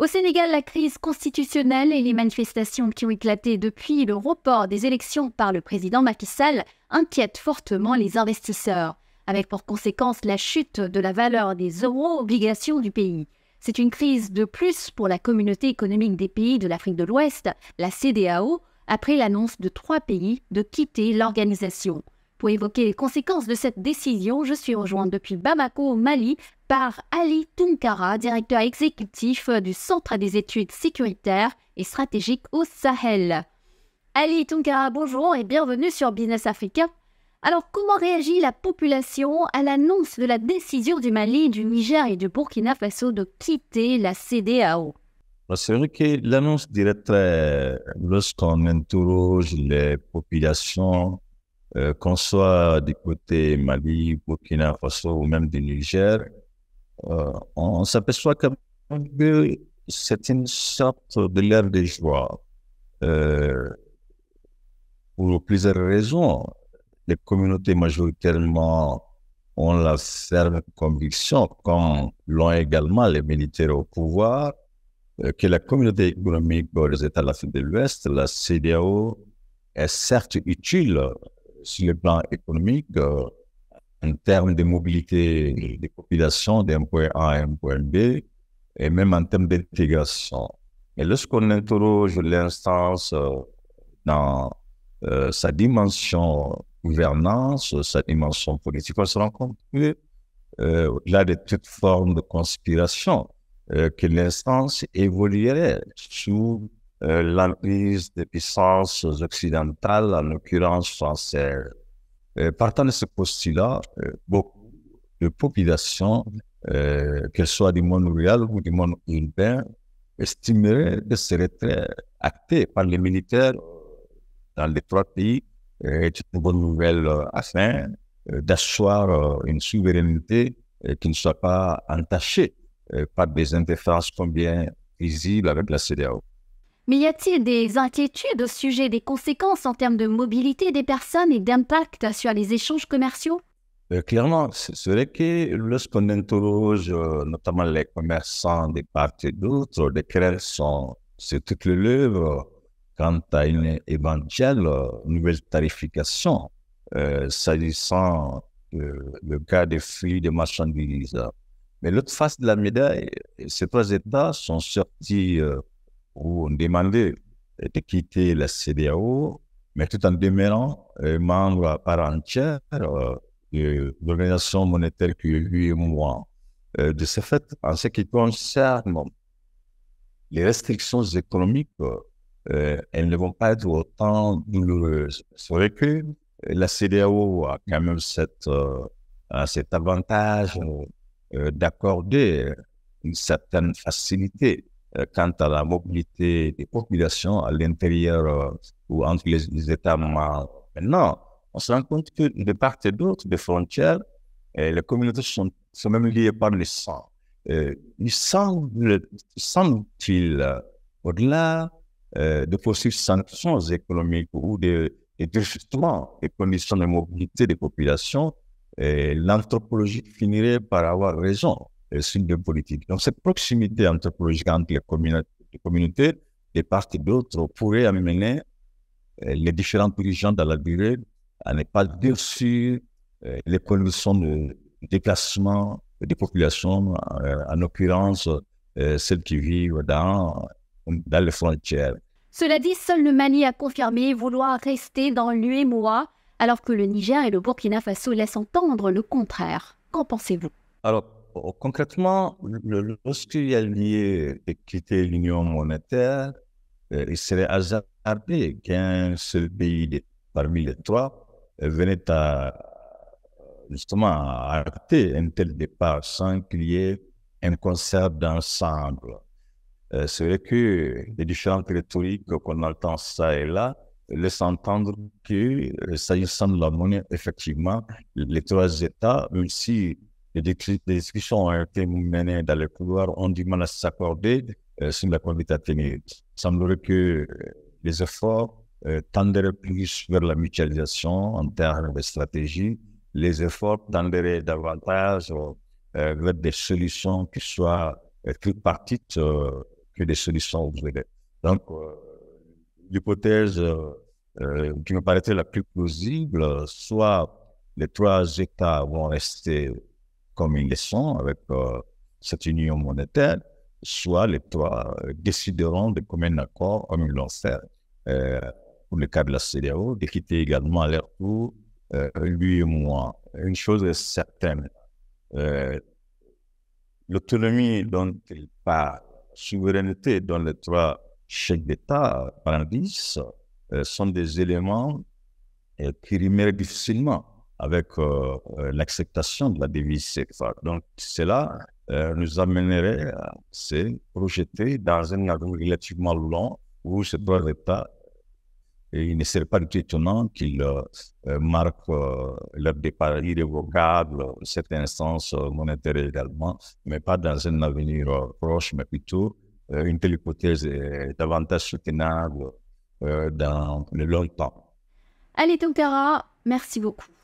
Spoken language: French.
Au Sénégal, la crise constitutionnelle et les manifestations qui ont éclaté depuis le report des élections par le président Macky Sall inquiètent fortement les investisseurs, avec pour conséquence la chute de la valeur des euro-obligations du pays. C'est une crise de plus pour la communauté économique des pays de l'Afrique de l'Ouest, la CDAO, après l'annonce de trois pays de quitter l'organisation. Pour évoquer les conséquences de cette décision, je suis rejointe depuis Bamako, au Mali, par Ali Tunkara, directeur exécutif euh, du Centre des études sécuritaires et stratégiques au Sahel. Ali Tunkara, bonjour et bienvenue sur Business Africa. Alors, comment réagit la population à l'annonce de la décision du Mali, du Niger et du Burkina Faso de quitter la CDAO bah, C'est vrai que l'annonce directe, lorsqu'on interroge les populations, euh, qu'on soit du côté Mali, Burkina Faso ou même du Niger, euh, on s'aperçoit que c'est une sorte de l'air de joie. Euh, pour plusieurs raisons. Les communautés majoritairement ont la ferme conviction, comme l'ont également les militaires au pouvoir, euh, que la communauté économique des États de de l'Ouest, la CDAO, est certes utile sur le plan économique, en termes de mobilité des populations d'un point A à un point B, et même en termes d'intégration. Mais lorsqu'on interroge l'instance euh, dans euh, sa dimension gouvernance, sa dimension politique, on se rend compte que euh, là, de toute forme de conspiration, euh, que l'instance évoluerait sous l'emprise des puissances occidentales, en l'occurrence françaises. Euh, partant de ce postulat, euh, beaucoup de populations, euh, qu'elles soient du monde rural ou du monde urbain, estimeraient de ce retrait acté par les militaires dans les trois pays est une bonne nouvelle afin d'asseoir une souveraineté qui ne soit pas entachée par des interférences combien visibles avec la CDAO. Mais y a-t-il des inquiétudes au sujet des conséquences en termes de mobilité des personnes et d'impact sur les échanges commerciaux euh, Clairement, c'est vrai que lorsqu'on interroge euh, notamment les commerçants des parties d'autres, les sont sur toute le livre quant à une éventuelle euh, nouvelle tarification s'agissant le cas des flux de marchandises. Mais l'autre face de la médaille, ces trois États sont sortis où on demandait de quitter la CDAO, mais tout en demeurant euh, membre à part entière euh, de l'Organisation monétaire que lui et moi. Euh, de ce fait, en ce qui concerne les restrictions économiques, elles ne vont pas être autant douloureuses. C'est vrai que la CDAO a quand même cette, cet avantage d'accorder une certaine facilité euh, quant à la mobilité des populations à l'intérieur euh, ou entre les, États membres. Maintenant, on se rend compte que de part et d'autre des frontières, et euh, les communautés sont, sont, même liées par le sang. il semble, semble-t-il, au-delà de possibles sanctions économiques ou de, de justement des conditions de mobilité des populations, l'anthropologie finirait par avoir raison. Euh, signe politique. Donc, cette proximité anthropologique entre les communautés, les communautés des et d'autres pourrait amener euh, les différentes dirigeants dans la à ne pas dire euh, les conditions de déplacement des populations, en l'occurrence celles qui vivent dans, dans les frontières. Cela dit, seul le Mali a confirmé vouloir rester dans l'UMOA, alors que le Niger et le Burkina Faso laissent entendre le contraire. Qu'en pensez-vous Alors, concrètement, lorsqu'il a lié de quitter l'union monétaire, euh, il serait hasardé qu'un seul pays parmi les trois euh, venait à justement à arrêter un tel départ sans qu'il y ait un concert d'ensemble. Euh, c'est vrai que les différentes rhétoriques qu'on entend ça et là laissent entendre que, euh, s'agissant de la monnaie, effectivement, les trois États, même si et des, discussions ont été menées dans le couloir, ont du mal à s'accorder euh, sur la conduite à tenir. Il semblerait que euh, les efforts tendent euh, tendraient plus vers la mutualisation en termes de stratégie, les efforts tendraient davantage vers des solutions qui soient tripartites que des solutions Donc, l'hypothèse qui me paraît la plus plausible, soit les trois États vont rester comme ils le sont avec euh, cette union monétaire, soit les trois euh, décideront de commun accord, comme ils l'ont fait pour le cas de la CDAO, de quitter également à leur tour, euh, lui et moi. Une chose est certaine, l'autonomie dont il parle, souveraineté dont les trois chefs d'État brandissent, sont des éléments qui rimèrent difficilement avec euh, euh, l'acceptation de la devise Donc, cela euh, nous amènerait à se projeter dans un avenir relativement long où ce droit d'État et il ne serait pas du tout étonnant qu'il marque le départ irrévocable, cette instance euh, monétaire également, mais pas dans un avenir proche, mais plutôt une telle hypothèse est davantage soutenable dans le long temps. Allez, Tonkara, merci beaucoup.